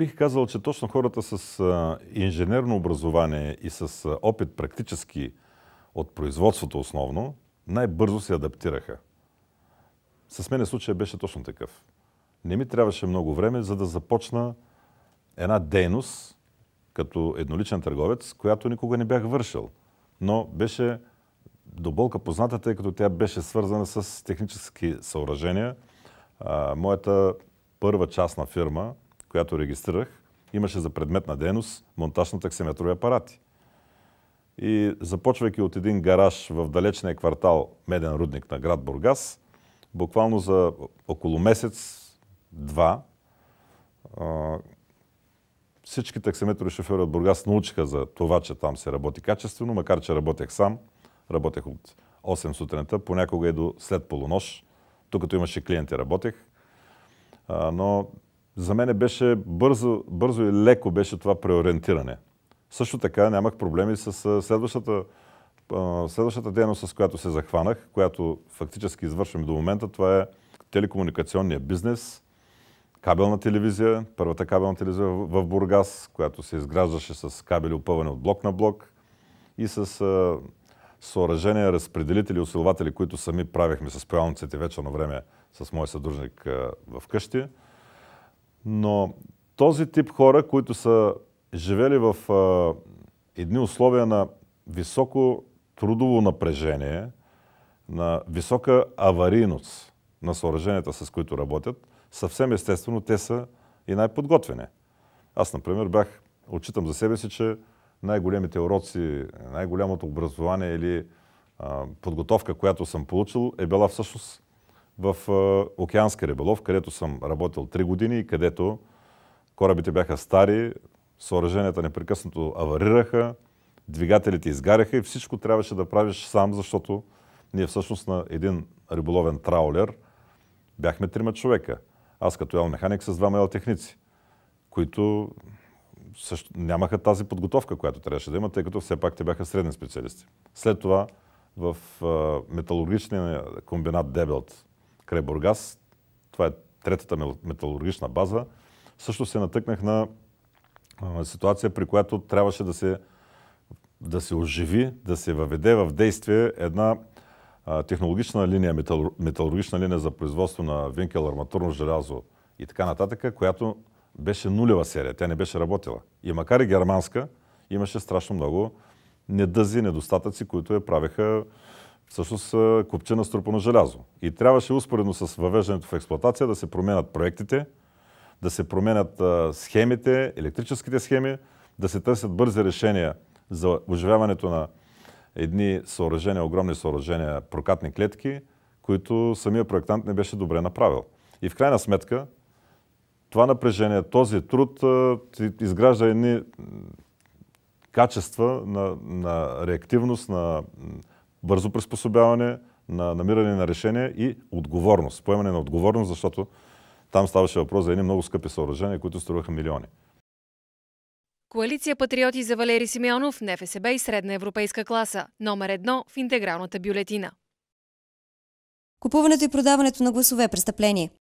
бих казал, че точно хората с инженерно образование и с опит практически от производството основно, най-бързо се адаптираха. С мен случая беше точно такъв. Не ми трябваше много време, за да започна една дейност като едноличен търговец, която никога не бях вършил. Но беше до болка позната, тъй като тя беше свързана с технически съоръжения. моята първа частна фирма, която регистрирах, имаше за предметна дейност монтаж на таксиметрови апарати. И започвайки от един гараж в далечния квартал Меден рудник на град Бургас, буквално за около месец-два всички таксиметрови шофьори от Бургас научиха за това, че там се работи качествено, макар че работех сам. Работех от 8 сутринта, понякога и до след полунощ. Тук като имаше клиенти работех. но за мен беше бързо, бързо и леко беше това преориентиране. Също така нямах проблеми с следващата, следващата дейност, с която се захванах, която фактически извършвам до момента. Това е телекомуникационния бизнес, кабелна телевизия, първата кабелна телевизия в Бургас, която се изграждаше с кабели опъване от блок на блок и с съоръжения, разпределители, усилователи, които сами правихме с правилниците вече на време с мой съдружник в къщи. Но този тип хора, които са живели в а, едни условия на високо трудово напрежение, на висока аварийност на съоръженията, с които работят, съвсем естествено те са и най-подготвени. Аз, например, бях, отчитам за себе си, че най-големите уроци, най-голямото образование или а, подготовка, която съм получил, е била всъщност в е, Океански риболов, където съм работил 3 години и където корабите бяха стари, съоръженията непрекъснато аварираха, двигателите изгаряха и всичко трябваше да правиш сам, защото ние всъщност на един риболовен траулер бяхме трима човека. Аз като ял механик с двама ел техници, които също нямаха тази подготовка, която трябваше да имат, тъй като все пак те бяха средни специалисти. След това в е, металургичния комбинат Дебелт край Бургас, това е третата металургична база, също се натъкнах на ситуация, при която трябваше да се, да се оживи, да се въведе в действие една технологична линия, метал, металургична линия за производство на винкел, арматурно желязо и така нататък, която беше нулева серия, тя не беше работила. И макар и германска, имаше страшно много недъзи, недостатъци, които я правеха всъщност е, купче на струпано желязо. И трябваше успоредно с въвеждането в експлоатация да се променят проектите, да се променят е, схемите, електрическите схеми, да се търсят бързи решения за оживяването на едни съоръжения, огромни съоръжения, прокатни клетки, които самия проектант не беше добре направил. И в крайна сметка, това напрежение, този труд е, изгражда едни качества на, на реактивност, на бързо приспособяване, на намиране на решение и отговорност, поемане на отговорност, защото там ставаше въпрос за едни много скъпи съоръжения, които струваха милиони. Коалиция Патриоти за Валери Симеонов, НФСБ и Средна европейска класа. Номер едно в интегралната бюлетина. Купуването и продаването на гласове е престъпление.